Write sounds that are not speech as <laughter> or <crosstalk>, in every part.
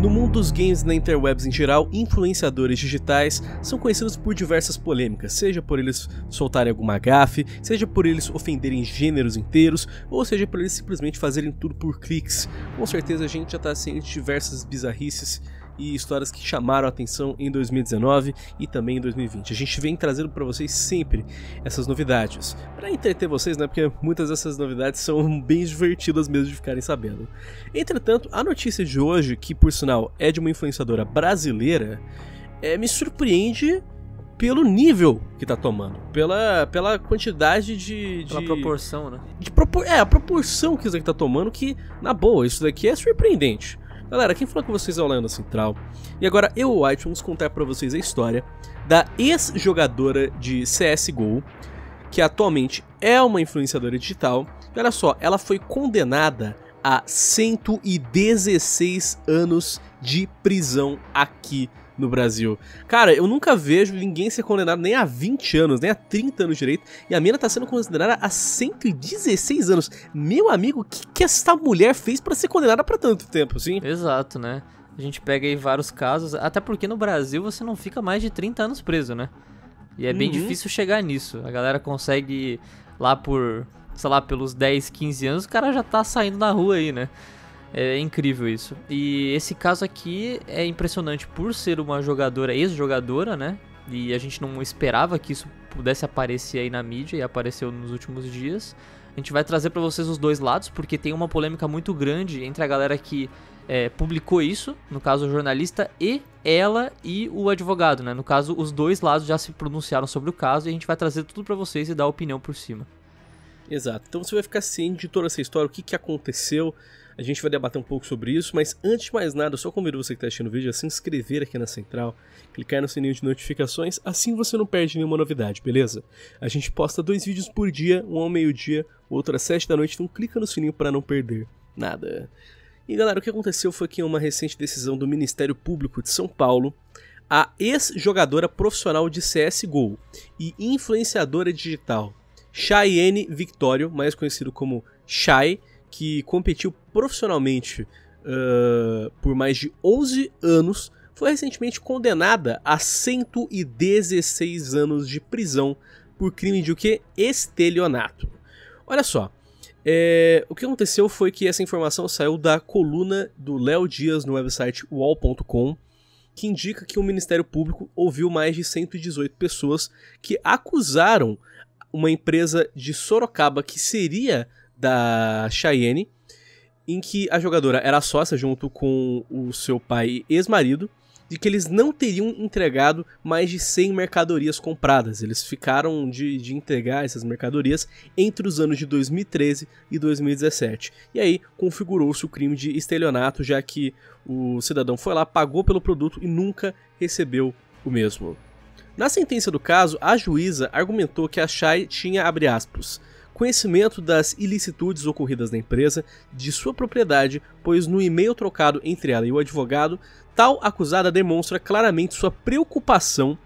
No mundo dos games na interwebs em geral, influenciadores digitais são conhecidos por diversas polêmicas, seja por eles soltarem alguma gafe, seja por eles ofenderem gêneros inteiros, ou seja por eles simplesmente fazerem tudo por cliques. Com certeza a gente já está ciente de diversas bizarrices e histórias que chamaram a atenção em 2019 e também em 2020. A gente vem trazendo para vocês sempre essas novidades, para entreter vocês, né? Porque muitas dessas novidades são bem divertidas mesmo de ficarem sabendo. Entretanto, a notícia de hoje, que por sinal é de uma influenciadora brasileira, é, me surpreende pelo nível que tá tomando, pela, pela quantidade de, de. Pela proporção, né? De propor, é, a proporção que isso aqui tá tomando, que, na boa, isso daqui é surpreendente. Galera, quem falou com vocês é o Leandro Central. E agora eu, o White, vamos contar para vocês a história da ex-jogadora de CSGO, que atualmente é uma influenciadora digital. E olha só, ela foi condenada a 116 anos de prisão aqui no Brasil. Cara, eu nunca vejo ninguém ser condenado nem a 20 anos, nem a 30 anos direito, e a mina tá sendo condenada a 116 anos. Meu amigo, o que, que essa mulher fez para ser condenada para tanto tempo, Sim. Exato, né? A gente pega aí vários casos, até porque no Brasil você não fica mais de 30 anos preso, né? E é bem uhum. difícil chegar nisso. A galera consegue lá por, sei lá, pelos 10, 15 anos, o cara já tá saindo na rua aí, né? É incrível isso. E esse caso aqui é impressionante por ser uma jogadora, ex-jogadora, né? E a gente não esperava que isso pudesse aparecer aí na mídia e apareceu nos últimos dias. A gente vai trazer para vocês os dois lados, porque tem uma polêmica muito grande entre a galera que é, publicou isso, no caso o jornalista, e ela e o advogado, né? No caso, os dois lados já se pronunciaram sobre o caso e a gente vai trazer tudo para vocês e dar opinião por cima. Exato. Então você vai ficar ciente de toda essa história, o que, que aconteceu. A gente vai debater um pouco sobre isso, mas antes de mais nada, eu só convido você que está assistindo o vídeo a se inscrever aqui na Central, clicar no sininho de notificações, assim você não perde nenhuma novidade, beleza? A gente posta dois vídeos por dia, um ao meio-dia, o outro às sete da noite, então clica no sininho para não perder nada. E galera, o que aconteceu foi que em uma recente decisão do Ministério Público de São Paulo, a ex-jogadora profissional de CSGO e influenciadora digital Cheyenne Victorio, mais conhecido como Chay, que competiu profissionalmente uh, por mais de 11 anos, foi recentemente condenada a 116 anos de prisão por crime de o que? Estelionato. Olha só, é, o que aconteceu foi que essa informação saiu da coluna do Léo Dias no website wall.com, que indica que o Ministério Público ouviu mais de 118 pessoas que acusaram uma empresa de Sorocaba que seria da Cheyenne, em que a jogadora era sócia junto com o seu pai ex-marido, de que eles não teriam entregado mais de 100 mercadorias compradas. Eles ficaram de, de entregar essas mercadorias entre os anos de 2013 e 2017. E aí configurou-se o crime de estelionato, já que o cidadão foi lá, pagou pelo produto e nunca recebeu o mesmo. Na sentença do caso, a juíza argumentou que a Chai tinha, abre aspas, conhecimento das ilicitudes ocorridas na empresa, de sua propriedade, pois no e-mail trocado entre ela e o advogado, tal acusada demonstra claramente sua preocupação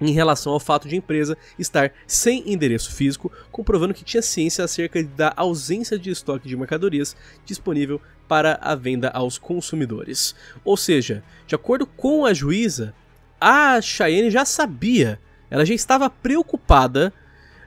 em relação ao fato de a empresa estar sem endereço físico, comprovando que tinha ciência acerca da ausência de estoque de mercadorias disponível para a venda aos consumidores. Ou seja, de acordo com a juíza, a Cheyenne já sabia, ela já estava preocupada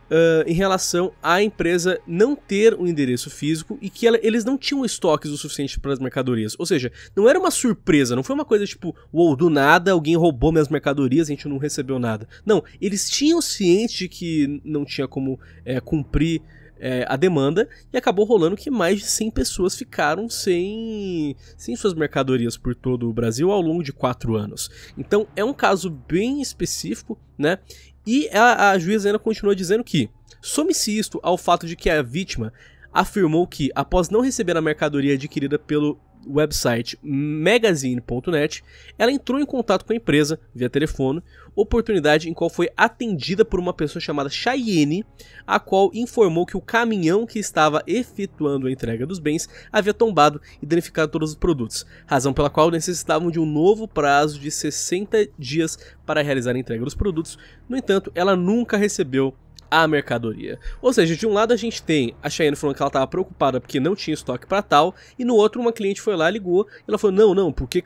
uh, em relação à empresa não ter um endereço físico e que ela, eles não tinham estoques o suficiente para as mercadorias. Ou seja, não era uma surpresa, não foi uma coisa tipo, ou do nada alguém roubou minhas mercadorias e a gente não recebeu nada. Não, eles tinham ciência de que não tinha como é, cumprir é, a demanda e acabou rolando que mais de 100 pessoas ficaram sem, sem suas mercadorias por todo o Brasil ao longo de quatro anos. Então é um caso bem específico, né? E a, a juíza ainda continua dizendo que some-se isto ao fato de que a vítima afirmou que, após não receber a mercadoria adquirida pelo website magazine.net, ela entrou em contato com a empresa via telefone, oportunidade em qual foi atendida por uma pessoa chamada Cheyenne, a qual informou que o caminhão que estava efetuando a entrega dos bens havia tombado e danificado todos os produtos, razão pela qual necessitavam de um novo prazo de 60 dias para realizar a entrega dos produtos. No entanto, ela nunca recebeu a mercadoria. Ou seja, de um lado a gente tem a Cheyenne falando que ela estava preocupada porque não tinha estoque para tal, e no outro uma cliente foi lá, ligou, e ela falou: "Não, não, porque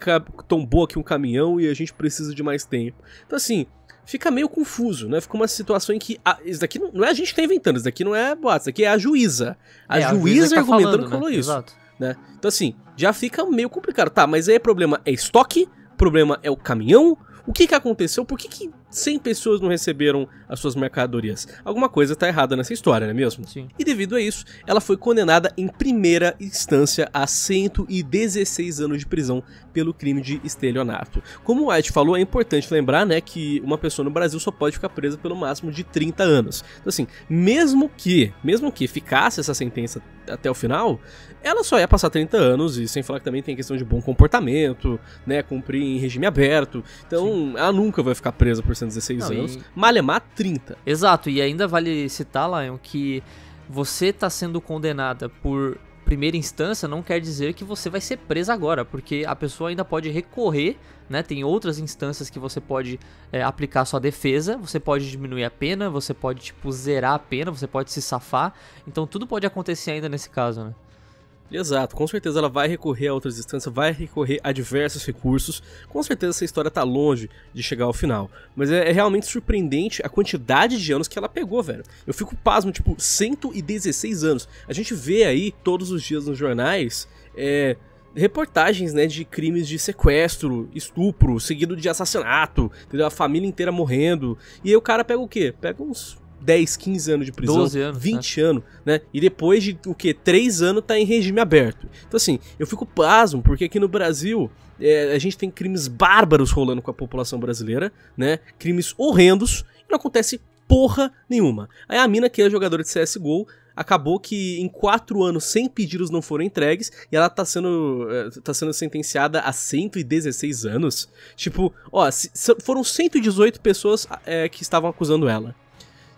tombou aqui um caminhão e a gente precisa de mais tempo". Então assim, fica meio confuso, né? Fica uma situação em que a, isso daqui não, não é a gente que tá inventando, isso daqui não é boato, isso daqui é a juíza. A, é, juíza, a juíza tá argumentando falando, né? que falou né? isso, Exato. né? Então assim, já fica meio complicado. Tá, mas aí o é problema é estoque, o problema é o caminhão, o que que aconteceu? Por que que 100 pessoas não receberam as suas mercadorias. Alguma coisa está errada nessa história, não é mesmo? Sim. E devido a isso, ela foi condenada em primeira instância a 116 anos de prisão pelo crime de estelionato. Como o White falou, é importante lembrar né, que uma pessoa no Brasil só pode ficar presa pelo máximo de 30 anos. Então assim, mesmo que, mesmo que ficasse essa sentença até o final, ela só ia passar 30 anos, e sem falar que também tem questão de bom comportamento, né, cumprir em regime aberto. Então, Sim. ela nunca vai ficar presa por 13, 16 Não, anos. E... Malemar, 30. Exato, e ainda vale citar, Lion, que você está sendo condenada por primeira instância não quer dizer que você vai ser presa agora, porque a pessoa ainda pode recorrer, né? Tem outras instâncias que você pode é, aplicar sua defesa, você pode diminuir a pena, você pode, tipo, zerar a pena, você pode se safar. Então tudo pode acontecer ainda nesse caso, né? Exato, com certeza ela vai recorrer a outras instâncias, vai recorrer a diversos recursos. Com certeza essa história tá longe de chegar ao final. Mas é, é realmente surpreendente a quantidade de anos que ela pegou, velho. Eu fico pasmo, tipo, 116 anos. A gente vê aí todos os dias nos jornais. É, reportagens, né, de crimes de sequestro, estupro, seguido de assassinato, entendeu? A família inteira morrendo. E aí o cara pega o quê? Pega uns 10, 15 anos de prisão, anos, 20 né? anos, né? E depois de o que? 3 anos tá em regime aberto. Então, assim, eu fico pasmo, porque aqui no Brasil é, a gente tem crimes bárbaros rolando com a população brasileira, né? Crimes horrendos, e não acontece porra nenhuma. Aí a mina, que é jogadora de CSGO, acabou que em quatro anos sem pedidos não foram entregues e ela tá sendo, é, tá sendo sentenciada a 116 anos. Tipo, ó, foram 118 pessoas é, que estavam acusando ela.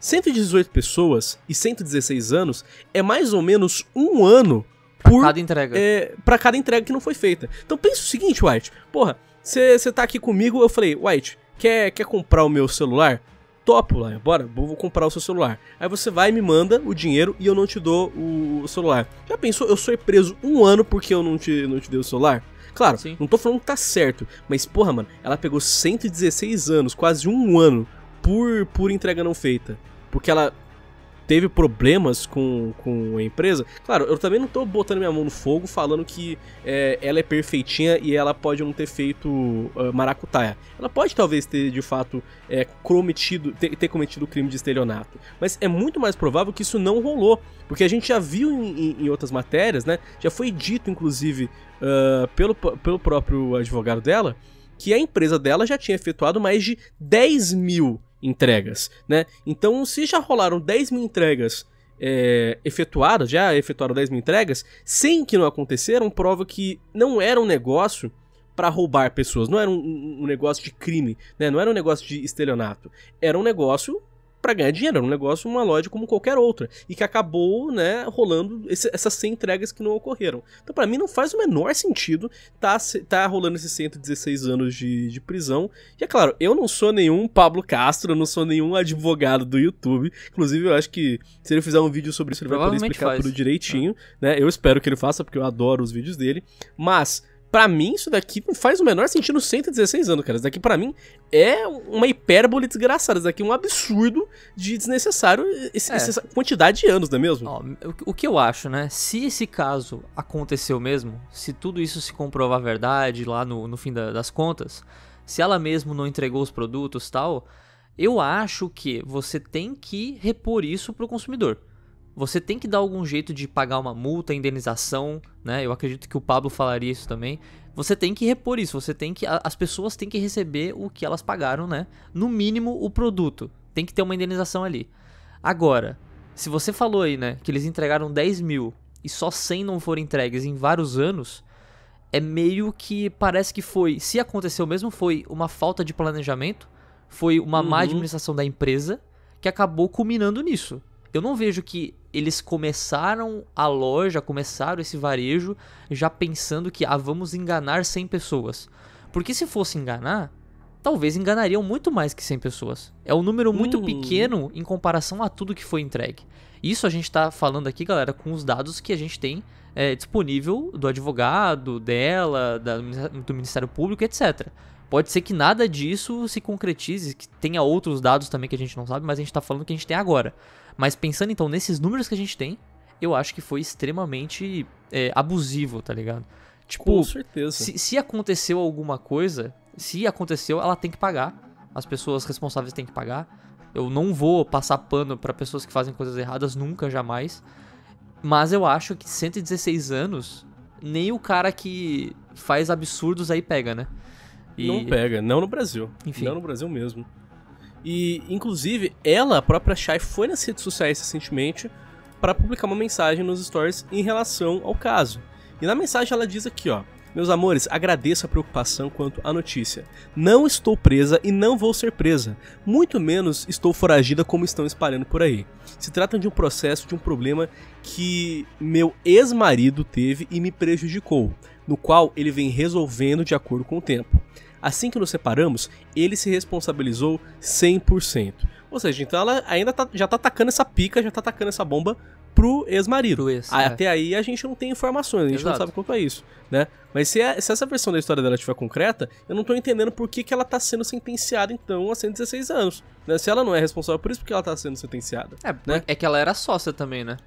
118 pessoas e 116 anos é mais ou menos um ano por cada entrega. É, para cada entrega que não foi feita. Então pensa o seguinte, White. Porra, você tá aqui comigo, eu falei, White, quer, quer comprar o meu celular? Topo, lá, bora, vou comprar o seu celular. Aí você vai e me manda o dinheiro e eu não te dou o celular. Já pensou? Eu sou preso um ano porque eu não te, não te dei o celular? Claro, Sim. não tô falando que tá certo, mas porra, mano, ela pegou 116 anos, quase um ano, por, por entrega não feita porque ela teve problemas com, com a empresa. Claro, eu também não tô botando minha mão no fogo falando que é, ela é perfeitinha e ela pode não ter feito uh, maracutaia. Ela pode talvez ter, de fato, é, cometido, ter, ter cometido o crime de estelionato. Mas é muito mais provável que isso não rolou. Porque a gente já viu em, em, em outras matérias, né? Já foi dito, inclusive, uh, pelo, pelo próprio advogado dela, que a empresa dela já tinha efetuado mais de 10 mil entregas, né? Então, se já rolaram 10 mil entregas é, efetuadas, já efetuaram 10 mil entregas, sem que não aconteceram, prova que não era um negócio para roubar pessoas, não era um, um, negócio de crime, né? Não era um negócio de estelionato, era um negócio para ganhar dinheiro, era um negócio, uma loja como qualquer outra, e que acabou, né, rolando esse, essas 100 entregas que não ocorreram. Então, para mim, não faz o menor sentido tá, tá rolando esses 116 anos de, de prisão. E é claro, eu não sou nenhum Pablo Castro, eu não sou nenhum advogado do YouTube. Inclusive, eu acho que se ele fizer um vídeo sobre isso, ele vai poder explicar faz. tudo direitinho, né? Eu espero que ele faça, porque eu adoro os vídeos dele. Mas Pra mim, isso daqui não faz o menor sentido 116 anos, cara. Isso daqui, pra mim, é uma hipérbole desgraçada. Isso daqui é um absurdo de desnecessário esse, é. essa quantidade de anos, não é mesmo? Ó, o que eu acho, né? Se esse caso aconteceu mesmo, se tudo isso se comprovar verdade lá no, no fim da, das contas, se ela mesmo não entregou os produtos tal, eu acho que você tem que repor isso pro consumidor você tem que dar algum jeito de pagar uma multa, indenização, né? Eu acredito que o Pablo falaria isso também. Você tem que repor isso, você tem que as pessoas têm que receber o que elas pagaram, né? No mínimo o produto. Tem que ter uma indenização ali. Agora, se você falou aí, né, que eles entregaram 10 mil e só 100 não foram entregues em vários anos, é meio que parece que foi, se aconteceu mesmo, foi uma falta de planejamento, foi uma uhum. má administração da empresa que acabou culminando nisso eu não vejo que eles começaram a loja, começaram esse varejo já pensando que ah, vamos enganar 100 pessoas. Porque se fosse enganar, talvez enganariam muito mais que 100 pessoas. É um número muito hum. pequeno em comparação a tudo que foi entregue. Isso a gente está falando aqui, galera, com os dados que a gente tem é, disponível do advogado, dela, da, do Ministério Público, etc. Pode ser que nada disso se concretize, que tenha outros dados também que a gente não sabe, mas a gente está falando que a gente tem agora. Mas pensando então nesses números que a gente tem, eu acho que foi extremamente é, abusivo, tá ligado? Tipo, Com certeza. Se, se aconteceu alguma coisa, se aconteceu, ela tem que pagar. As pessoas responsáveis têm que pagar. Eu não vou passar pano para pessoas que fazem coisas erradas nunca, jamais. Mas eu acho que 116 anos, nem o cara que faz absurdos aí pega, né? E... Não pega, não no Brasil. Enfim. Não no Brasil mesmo. E, inclusive, ela, a própria Shai, foi nas redes sociais recentemente para publicar uma mensagem nos stories em relação ao caso. E na mensagem ela diz aqui, ó. Meus amores, agradeço a preocupação quanto à notícia. Não estou presa e não vou ser presa. Muito menos estou foragida como estão espalhando por aí. Se trata de um processo de um problema que meu ex-marido teve e me prejudicou, no qual ele vem resolvendo de acordo com o tempo. Assim que nos separamos, ele se responsabilizou 100%. Ou seja, então ela ainda tá, já tá atacando essa pica, já tá atacando essa bomba pro ex-marido. Ex, ah, é. Até é. aí a gente não tem informações, a gente Exato. não sabe quanto é isso, né? Mas se, é, se, essa versão da história dela estiver concreta, eu não tô entendendo por que, que ela tá sendo sentenciada, então, a 116 anos. Né? Se ela não é responsável por isso, porque ela tá sendo sentenciada? É, né? é que ela era sócia também, né?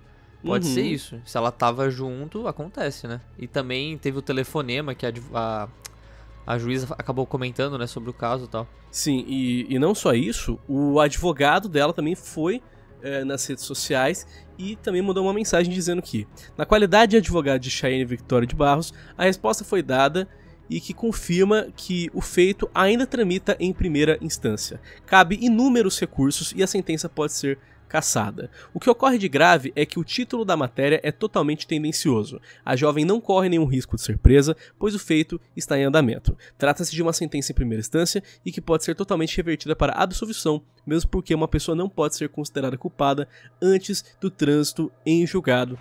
Pode uhum. ser isso. Se ela tava junto, acontece, né? E também teve o telefonema que a, a a juíza acabou comentando, né, sobre o caso e tal. Sim, e, e não só isso, o advogado dela também foi é, nas redes sociais e também mandou uma mensagem dizendo que, na qualidade de advogado de Cheyenne Victoria de Barros, a resposta foi dada e que confirma que o feito ainda tramita em primeira instância. Cabe inúmeros recursos e a sentença pode ser caçada. O que ocorre de grave é que o título da matéria é totalmente tendencioso. A jovem não corre nenhum risco de ser presa, pois o feito está em andamento. Trata-se de uma sentença em primeira instância e que pode ser totalmente revertida para absolvição, mesmo porque uma pessoa não pode ser considerada culpada antes do trânsito em julgado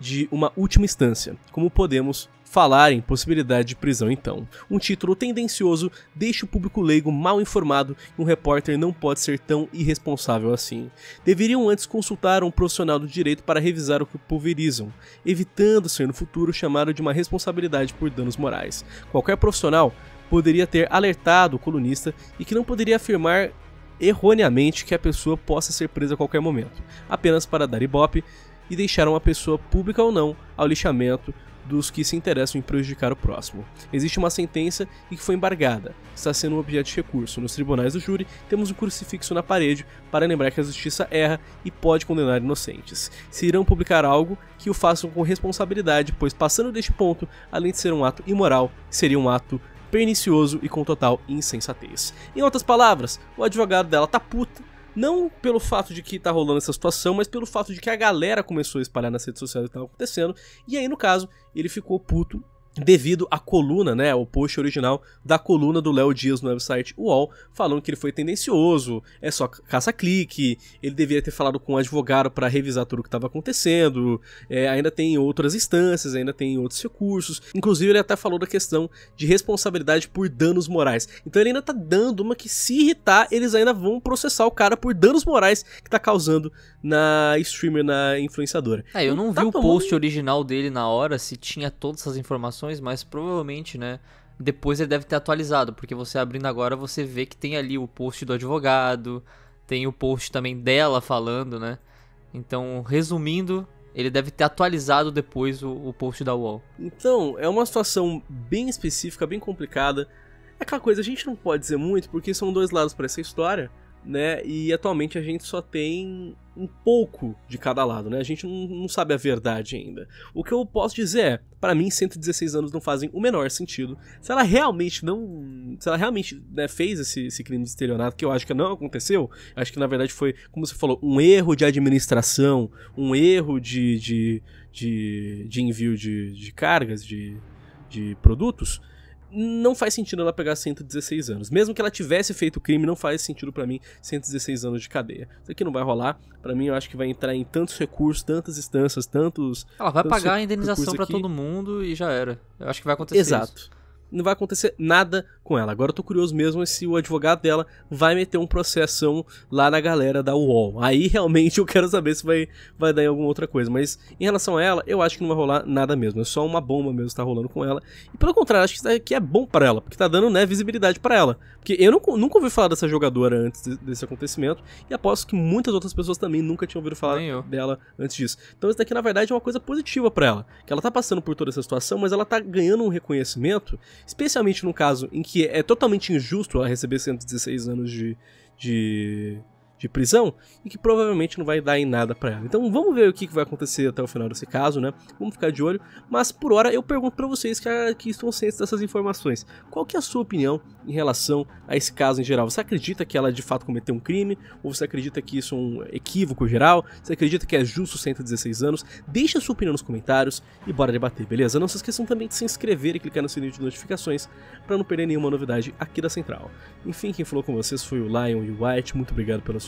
de uma última instância, como podemos falar em possibilidade de prisão então. Um título tendencioso deixa o público leigo mal informado e um repórter não pode ser tão irresponsável assim. Deveriam antes consultar um profissional do direito para revisar o que pulverizam, evitando ser no futuro chamado de uma responsabilidade por danos morais. Qualquer profissional poderia ter alertado o colunista e que não poderia afirmar erroneamente que a pessoa possa ser presa a qualquer momento, apenas para dar ibope, e deixar uma pessoa pública ou não ao lixamento dos que se interessam em prejudicar o próximo. Existe uma sentença e que foi embargada, está sendo um objeto de recurso. Nos tribunais do júri, temos um crucifixo na parede para lembrar que a justiça erra e pode condenar inocentes. Se irão publicar algo, que o façam com responsabilidade, pois passando deste ponto, além de ser um ato imoral, seria um ato pernicioso e com total insensatez. Em outras palavras, o advogado dela tá puta não pelo fato de que tá rolando essa situação, mas pelo fato de que a galera começou a espalhar nas redes sociais o que tava acontecendo. E aí, no caso, ele ficou puto devido à coluna, né, o post original da coluna do Léo Dias no website UOL, falando que ele foi tendencioso, é só caça-clique, ele deveria ter falado com um advogado para revisar tudo o que estava acontecendo, é, ainda tem outras instâncias, ainda tem outros recursos, inclusive ele até falou da questão de responsabilidade por danos morais. Então ele ainda tá dando uma que se irritar, eles ainda vão processar o cara por danos morais que tá causando na streamer, na influenciadora. É, eu não então, vi tá o tomando... post original dele na hora se tinha todas essas informações atualizações, mas provavelmente, né, depois ele deve ter atualizado, porque você abrindo agora, você vê que tem ali o post do advogado, tem o post também dela falando, né? Então, resumindo, ele deve ter atualizado depois o, o post da UOL. Então, é uma situação bem específica, bem complicada. É aquela coisa, a gente não pode dizer muito, porque são dois lados para essa história, né? E atualmente a gente só tem um pouco de cada lado, né? A gente não, não sabe a verdade ainda. O que eu posso dizer é, para mim, 116 anos não fazem o menor sentido. Se ela realmente não. Se ela realmente né, fez esse, esse crime de estelionato, que eu acho que não aconteceu, acho que na verdade foi, como você falou, um erro de administração, um erro de, de, de, de envio de, de cargas, de, de produtos não faz sentido ela pegar 116 anos. Mesmo que ela tivesse feito o crime, não faz sentido para mim 116 anos de cadeia. Isso aqui não vai rolar. Para mim, eu acho que vai entrar em tantos recursos, tantas instâncias, tantos. Ela vai pagar a indenização para todo mundo e já era. Eu acho que vai acontecer Exato. isso. Exato não vai acontecer nada com ela. Agora eu tô curioso mesmo se o advogado dela vai meter um processo lá na galera da UOL. Aí <laughs> realmente eu quero saber se vai, vai dar em alguma outra coisa. Mas em relação a ela, eu acho que não vai rolar nada mesmo. É só uma bomba mesmo que tá rolando com ela. E pelo contrário, acho que, que é bom para ela, porque tá dando né, visibilidade para ela. Porque eu nunca ouvi falar dessa jogadora antes desse acontecimento. E aposto que muitas outras pessoas também nunca tinham ouvido falar dela antes disso. Então isso daqui, na verdade, é uma coisa positiva para ela. Que ela tá passando por toda essa situação, mas ela tá ganhando um reconhecimento especialmente no caso em que é totalmente injusto ela receber 116 anos de, de de prisão e que provavelmente não vai dar em nada para ela. Então vamos ver o que vai acontecer até o final desse caso, né? Vamos ficar de olho. Mas por hora eu pergunto para vocês que, ah, que estão cientes dessas informações. Qual que é a sua opinião em relação a esse caso em geral? Você acredita que ela de fato cometeu um crime? Ou você acredita que isso é um equívoco geral? Você acredita que é justo 116 anos? Deixa a sua opinião nos comentários e bora debater, beleza? Não se esqueçam também de se inscrever e clicar no sininho de notificações para não perder nenhuma novidade aqui da Central. Enfim, quem falou com vocês foi o Lion e o White. Muito obrigado pela sua